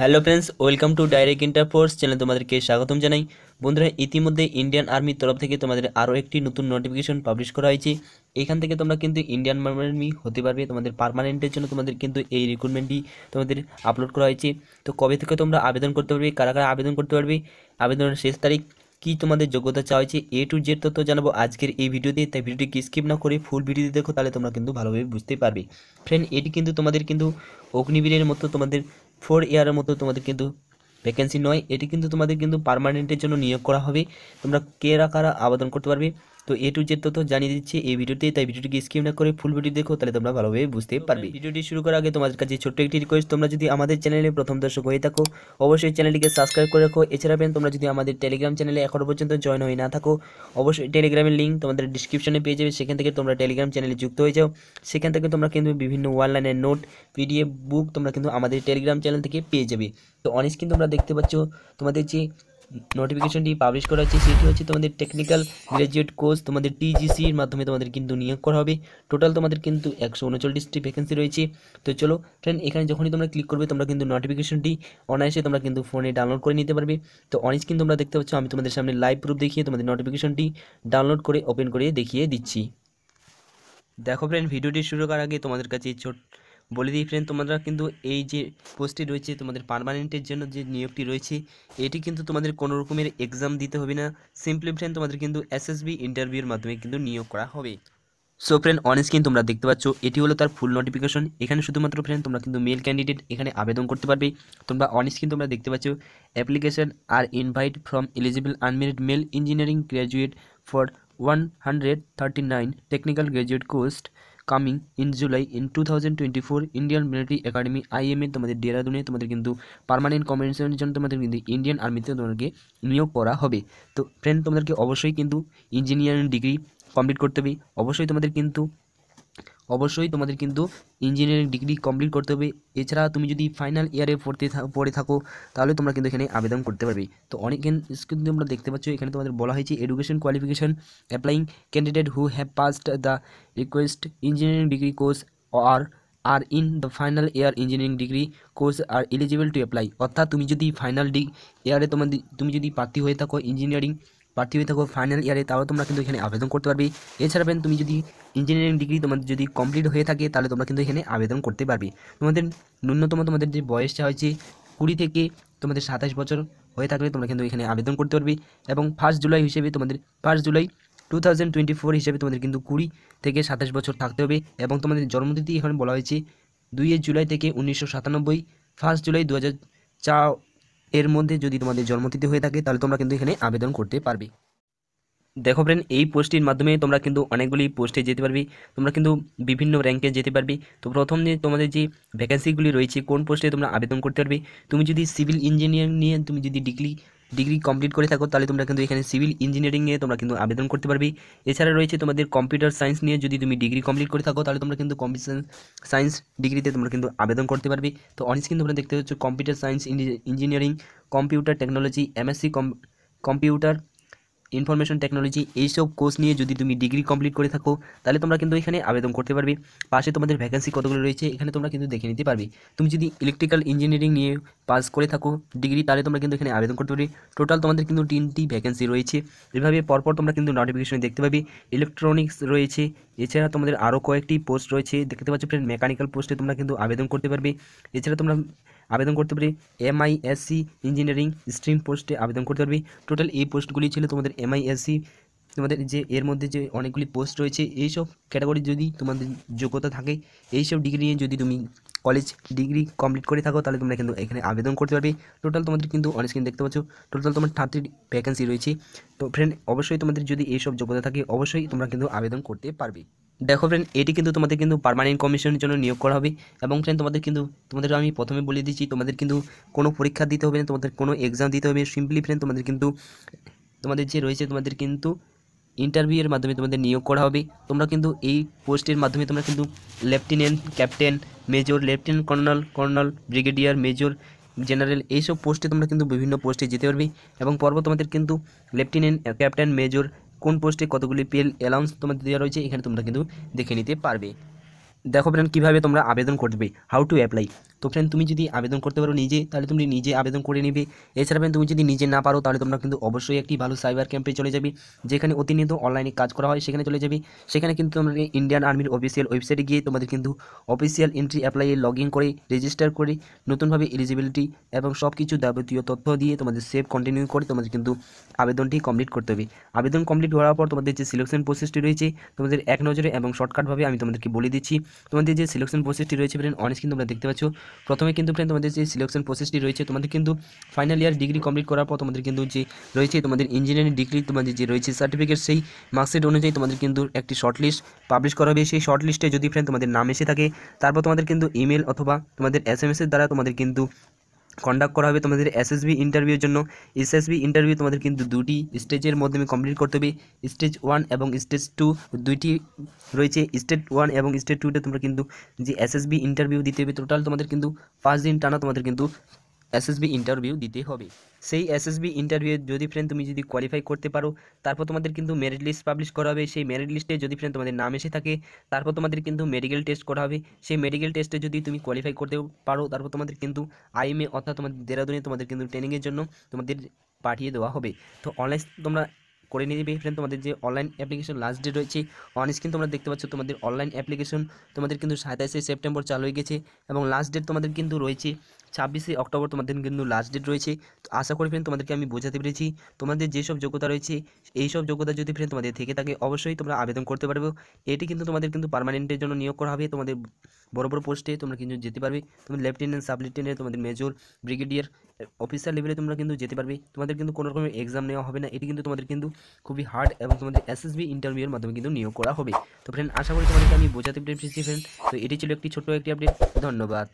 hello friends welcome to direct interforce channel তোমাদেরকে স্বাগতম জানাই বন্ধুরা ইতিমধ্যে ইন্ডিয়ান আর্মির তরফ থেকে তোমাদের আরও একটি নতুন নোটিফিকেশন পাবলিশ করা হয়েছে এখান থেকে তোমরা কিন্তু ইন্ডিয়ান আর্মি হতে পারবে তোমাদের পারমানেন্টের জন্য তোমাদের কিন্তু এই রিক্রুটমেন্টটি তোমাদের আপলোড করা হয়েছে তো কবে থেকে তোমরা আবেদন করতে পারবে কারা কারা আবেদন করতে পারবে আবেদনের শেষ তারিখ কি তোমাদের যোগ্যতা চাওয়া হয়েছে এ টু জেড তথ্য জানাবো আজকের এই ভিডিওতে তাই ভিডিওটি স্কিপ না করে ফুল ভিডিওতে দেখো তাহলে তোমরা কিন্তু ভালোভাবে বুঝতে পারবে ফ্রেন্ড এটি কিন্তু তোমাদের কিন্তু অগ্নিবীরের মতো তোমাদের ফোর ইয়ারের মতো তোমাদের কিন্তু ভ্যাকেন্সি নয় এটি কিন্তু তোমাদের কিন্তু পারমানেন্টের জন্য নিয়োগ করা হবে তোমরা কে রাখারা আবেদন করতে পারবে তো এ টু জেড তথ্য জানিয়ে দিচ্ছি এই ভিডিওতে তাই ভিডিওটিকে স্কিপ না করে ফুল ভিডিও দেখো তাহলে তোমরা ভালোভাবে বুঝতে পারবে ভিডিওটি শুরু করার আগে তোমাদের কাছে ছোট্ট একটি রিকোয়েস্ট তোমরা যদি আমাদের চ্যানেলে প্রথম দর্শক হয়ে থাকো অবশ্যই চ্যানেলটিকে সাবস্ক্রাইব করে রাখো এছাড়া পেন তোমরা যদি আমাদের টেলিগ্রাম চ্যানেলে এখনও পর্যন্ত জয়েন হয়ে না থাকো অবশ্যই টেলিগ্রামের লিঙ্ক তোমাদের ডিসক্রিপশনে পেয়ে যাবে সেখান থেকে তোমরা টেলিগ্রাম চ্যানেলে যুক্ত হয়ে যাও সেখান থেকে তোমরা কিন্তু বিভিন্ন অনলাইনের নোট পিডিএফ বুক তোমরা কিন্তু আমাদের টেলিগ্রাম চ্যানেল থেকে পেয়ে যাবে তো অনেক কিন্তু তোমরা দেখতে পাচ্ছ তোমাদের যে নোটিফিকেশনটি পাবলিশ করা হচ্ছে সেটি হচ্ছে তোমাদের টেকনিক্যাল গ্রাজুয়েট কোর্স তোমাদের টিজিসির মাধ্যমে তোমাদের কিন্তু নিয়োগ করা হবে টোটাল তোমাদের কিন্তু একশো উনচল্লিশটি ভ্যাকেন্সি রয়েছে তো চলো ফ্রেন্ড এখানে যখনই তোমরা ক্লিক করবে তোমরা কিন্তু নোটিফিকেশনটি অনায়াসে তোমরা কিন্তু ফোনে ডাউনলোড করে নিতে পারবে তো অনেক কিন্তু তোমরা দেখতে পাচ্ছ আমি তোমাদের সামনে লাইভ প্রুফ দেখিয়ে তোমাদের নোটিফিকেশনটি ডাউনলোড করে ওপেন করে দেখিয়ে দিচ্ছি দেখো ফ্রেন্ড ভিডিওটি শুরু করার আগে তোমাদের কাছে ছোট বলে দিই ফ্রেন্ড তোমরা কিন্তু এই যে পোস্টটি রয়েছে তোমাদের পারমানেন্টের জন্য যে নিয়োগটি রয়েছে এটি কিন্তু তোমাদের কোনো রকমের এক্সাম দিতে হবে না সিম্পলি ফ্রেন্ড তোমাদের কিন্তু এসএসবি ইন্টারভিউর মাধ্যমে কিন্তু নিয়োগ করা হবে সো ফ্রেন্ড অন স্ক্রিন তোমরা দেখতে পাচ্ছ এটি হলো তার ফুল নোটিফিকেশন এখানে শুধুমাত্র ফ্রেন্ড তোমরা কিন্তু মেল ক্যান্ডিডেট এখানে আবেদন করতে পারবে তোমরা অন স্ক্রিন তোমরা দেখতে পাচ্ছ application are invite from eligible unmarried male engineering graduate for one hundred thirty nine technical graduate course coming in July in two thousand twenty four Indian military academy IMA তোমাদের ডেরাদুনে তোমাদের কিন্তু permanent কম্বিনেশনের জন্য তোমাদের কিন্তু ইন্ডিয়ান আর্মিতে তোমাদেরকে নিয়োগ করা হবে তো ফ্রেন্ড তোমাদেরকে অবশ্যই কিন্তু ইঞ্জিনিয়ারিং ডিগ্রি কমপ্লিট করতে হবে অবশ্যই তোমাদের কিন্তু অবশ্যই তোমাদের কিন্তু ইঞ্জিনিয়ারিং ডিগ্রি কমপ্লিট করতে হবে এছাড়া তুমি যদি ফাইনাল ইয়ারে পড়তে পড়ে থাকো তাহলে তোমরা কিন্তু এখানে আবেদন করতে পারবে তো অনেক কিন্তু তোমরা দেখতে পাচ্ছ এখানে তোমাদের বলা হয়েছে education qualification applying candidate who have passed the request engineering degree course are are in the final year engineering degree course are eligible to apply অর্থাৎ তুমি যদি ফাইনাল ডিগ ইয়ারে তোমাদের তুমি যদি প্রার্থী হয়ে থাকো ইঞ্জিনিয়ারিং পার্থিবী থাকো ফাইনাল ইয়ারে তাহলে তোমরা কিন্তু এখানে আবেদন করতে পারবে এছাড়া তুমি যদি ইঞ্জিনিয়ারিং ডিগ্রি তোমাদের যদি কমপ্লিট হয়ে থাকে তাহলে তোমরা কিন্তু এখানে আবেদন করতে পারবে তোমাদের ন্যূনতম তোমাদের যে বয়সটা হয়েছে কুড়ি থেকে তোমাদের সাতাশ বছর হয়ে থাকলে তোমরা কিন্তু এখানে আবেদন করতে পারবে এবং ফার্স্ট জুলাই হিসেবে তোমাদের first July two thousand twenty four হিসেবে তোমাদের কিন্তু কুড়ি থেকে সাতাশ বছর থাকতে হবে এবং তোমাদের জন্মতিথি এখানে বলা হয়েছে দুইয়ে জুলাই থেকে উনিশশো সাতানব্বই ফার্স্ট জুলাই দু হাজার চা এর মধ্যে যদি তোমাদের জন্মতিথি হয়ে থাকে তাহলে তোমরা কিন্তু এখানে আবেদন করতে পারবে দেখো ফ্রেন্ড এই পোস্টটির মাধ্যমে তোমরা কিন্তু অনেকগুলি পোস্টে যেতে পারবে তোমরা কিন্তু বিভিন্ন র্যাঙ্কে যেতে পারবে তো প্রথম যে তোমাদের যে ভ্যাকেন্সিগুলি রয়েছে কোন পোস্টে তোমরা আবেদন করতে পারবে তুমি যদি সিভিল ইঞ্জিনিয়ারিং নিয়ে তুমি যদি ডিগ্রি ডিগ্রি কমপ্লিট করে থাকো তাহলে তোমরা কিন্তু এখানে সিভিল ইঞ্জিনিয়ারিংয়ে তোমরা কিন্তু আবেদন করতে পারবে এছাড়া রয়েছে তোমাদের কম্পিউটার সায়েন্স নিয়ে যদি তুমি ডিগ্রি কমপ্লিট করে থাকো তাহলে তোমরা কিন্তু কম্পিউটার সায়েন্স ডিগ্রিতে তোমরা কিন্তু আবেদন করতে পারবে তো অনেক কিন্তু তোমরা দেখতে পাচ্ছ computer science engineering computer technology MSc computer information technology এইসব কোর্স নিয়ে যদি তুমি ডিগ্রি কমপ্লিট করে থাকো তাহলে তোমরা কিন্তু এখানে আবেদন করতে পারবে পাশে তোমাদের ভ্যাকেন্সি কতগুলো রয়েছে এখানে তোমরা কিন্তু দেখে নিতে পারবে তুমি যদি ইলেকট্রিক্যাল ইঞ্জিনিয়ারিং নিয়ে পাস করে থাকো ডিগ্রি তাহলে তোমরা কিন্তু এখানে আবেদন করতে পারবে টোটাল তোমাদের কিন্তু তিনটি ভ্যাকেন্সি রয়েছে এভাবে পরপর তোমরা কিন্তু নোটিফিকেশনে দেখতে পাবে ইলেকট্রনিক্স রয়েছে এছাড়া তোমাদের আরও কয়েকটি পোস্ট রয়েছে দেখতে পাচ্ছ ফ্রেন্ড মেকানিক্যাল পোস্টে তোমরা কিন্তু আবেদন করতে পারবে এছাড়া তোমরা আবেদন করতে পারবি এমআইএসসি ইঞ্জিনিয়ারিং স্ট্রিম পোস্টে আবেদন করতে পারবি টোটাল এই পোস্টগুলি ছিল তোমাদের এমআইএসসি তোমাদের যে এর মধ্যে যে অনেকগুলি পোস্ট রয়েছে এইসব ক্যাটাগরি যদি তোমাদের যোগ্যতা থাকে এইসব ডিগ্রি নিয়ে যদি তুমি কলেজ ডিগ্রি কমপ্লিট করে থাকো তাহলে তোমরা কিন্তু এখানে আবেদন করতে পারবে টোটাল তোমাদের কিন্তু অনেক স্ক্রিন দেখতে পাচ্ছ টোটাল তোমার থার্টি ভ্যাকেন্সি রয়েছে তো ফ্রেন্ড অবশ্যই তোমাদের যদি এইসব যোগ্যতা থাকে অবশ্যই তোমরা কিন্তু আবেদন করতে পারবে দেখো ফ্রেন্ড এটি কিন্তু তোমাদের কিন্তু পারমানেন্ট কমিশনের জন্য নিয়োগ করা হবে এবং ফ্রেন্ড তোমাদের কিন্তু তোমাদের আমি প্রথমে বলে দিচ্ছি তোমাদের কিন্তু কোনো পরীক্ষা দিতে হবে না তোমাদের কোনো এক্সাম দিতে হবে সিম্পলি ফ্রেন্ড তোমাদের কিন্তু তোমাদের যে রয়েছে তোমাদের কিন্তু ইন্টারভিউয়ের মাধ্যমে তোমাদের নিয়োগ করা হবে তোমরা কিন্তু এই পোস্টের মাধ্যমে তোমরা কিন্তু lieutenant captain major lieutenant colonel colonel brigadier major general এইসব পোস্টে তোমরা কিন্তু বিভিন্ন পোস্টে যেতে পারবে এবং পর্ব তোমাদের কিন্তু লেফটেন্যান্ট ক্যাপ্টেন মেজর কোন পোস্টে কতগুলি পেল অ্যালাউন্স তোমাদের দেওয়া রয়েছে এখানে তোমরা কিন্তু দেখে নিতে পারবে দেখো ফ্রেন্ড কীভাবে তোমরা আবেদন করবে হাউ টু অ্যাপ্লাই তো ফ্রেন্ড তুমি যদি আবেদন করতে পারো নিজে তাহলে তুমি নিজে আবেদন করে নেবে এছাড়া ফ্রেন্ড তুমি যদি নিজে না পারো তাহলে তোমরা কিন্তু অবশ্যই একটি ভালো সাইবার ক্যাম্পে চলে যাবে যেখানে অতিনিয়ত অনলাইনে কাজ করা হয় সেখানে চলে যাবে সেখানে কিন্তু তোমরা ইন্ডিয়ান আর্মির অফিসিয়াল ওয়েবসাইটে গিয়ে তোমাদের কিন্তু অফিসিয়াল এন্ট্রি অ্যাপ্লাইয়ে লগ ইন করে রেজিস্টার করে নতুনভাবে এলিজিবিলিটি এবং সব কিছু যাবতীয় তথ্য দিয়ে তোমাদের সেভ কন্টিনিউ করে তোমাদের কিন্তু আবেদনটি কমপ্লিট করতে হবে আবেদন কমপ্লিট হওয়ার পর তোমাদের যে সিলেকশন প্রসেসটি রয়েছে তোমাদের এক নজরে এবং শর্টকাটভাবে আমি তোমাদেরকে বলে দিচ্ছি তোমাদের যে সিলেকশন প্রসেসটি রয়েছে ফ্রেন্ড অনেক কিন্তু তোমরা দেখতে পাচ্ছ প্রথমে কিন্তু ফ্রেন্ড তোমাদের যে সিলেকশন প্রসেসটি রয়েছে তোমাদের কিন্তু ফাইনাল ইয়ার ডিগ্রি কমপ্লিট করার পর তোমাদের কিন্তু যে রয়েছে তোমাদের ইঞ্জিনিয়ারিং ডিগ্রি তোমাদের যে রয়েছে সার্টিফিকেট সেই মার্কশিট অনুযায়ী তোমাদের কিন্তু একটি শর্ট লিস্ট পাবলিশ করা হবে সেই শর্ট লিস্টে যদি ফ্রেন্ড তোমাদের নাম এসে থাকে তারপর তোমাদের কিন্তু ইমেল অথবা তোমাদের এস এম এসের দ্বারা তোমাদের কিন্তু কন্ডাক্ট করা হবে তোমাদের এসএসবি ইন্টারভিউর জন্য এসএসবি ইন্টারভিউ তোমাদের কিন্তু দুটি স্টেজের মাধ্যমে কমপ্লিট করতে হবে স্টেজ ওয়ান এবং স্টেজ টু দুইটি রয়েছে স্টেজ ওয়ান এবং স্টেজ টুতে তোমরা কিন্তু যে এসএসবি ইন্টারভিউ দিতে হবে টোটাল তোমাদের কিন্তু পাঁচ দিন টানা তোমাদের কিন্তু এসএসবি ইন্টারভিউ দিতে হবে সেই এসএসবি ইন্টারভিউ যদি ফ্রেন্ড তুমি যদি কোয়ালিফাই করতে পারো তারপর তোমাদের কিন্তু মেরিট লিস্ট পাবলিশ করা হবে সেই মেরিট লিস্টে যদি ফ্রেন্ড তোমাদের নাম এসে থাকে তারপর তোমাদের কিন্তু মেডিকেল টেস্ট করা হবে সেই মেডিকেল টেস্টে যদি তুমি কোয়ালিফাই করতে পারো তারপর তোমাদের কিন্তু আইএমএ অর্থাৎ তোমাদের দেরাদুনে তোমাদের কিন্তু ট্রেনিংয়ের জন্য তোমাদের পাঠিয়ে দেওয়া হবে তো অনলাইন তোমরা করে নিয়ে দিবে ফ্রেন্ড তোমাদের যে অনলাইন অ্যাপ্লিকেশন লাস্ট ডেট রয়েছে অন স্ক্রিন তোমরা দেখতে পাচ্ছ তোমাদের অনলাইন অ্যাপ্লিকেশন তোমাদের কিন্তু সাতাশে সেপ্টেম্বর চালু হয়ে গেছে এবং লাস্ট ডেট তোমাদের কিন্তু রয়েছে ছাব্বিশে অক্টোবর তোমাদের কিন্তু লাস্ট ডেট রয়েছে তো আশা করি ফ্রেন্ড তোমাদেরকে আমি বোঝাতে পেরেছি তোমাদের যেসব যোগ্যতা রয়েছে এই সব যোগ্যতা যদি ফ্রেন্ড তোমাদের থেকে থাকে অবশ্যই তোমরা আবেদন করতে পারবে এটি কিন্তু তোমাদের কিন্তু পার্মানেন্টের জন্য নিয়োগ করা হবে তোমাদের বড় বড় পোস্টে তোমরা কিন্তু যেতে পারবে তোমাদের লেফটেন্যান্ট সাব লেফটেন্যান্ট তোমাদের মেজর ব্রিগেডিয়ার অফিসার লেভেলে তোমরা কিন্তু যেতে পারবে তোমাদের কিন্তু কোনো রকমের এক্সাম নেওয়া হবে না এটি কিন্তু তোমাদের কিন্তু খুবই হার্ড এবং তোমাদের এসএসবি ইন্টারভিউয়ের মাধ্যমে কিন্তু নিয়োগ করা হবে তো ফ্রেন্ড আশা করি তোমাদেরকে আমি বোঝাতে পেরেছি ফ্রেন্ড তো এটি ছিল একটি ছোট্ট একটি আপডেট ধন্যবাদ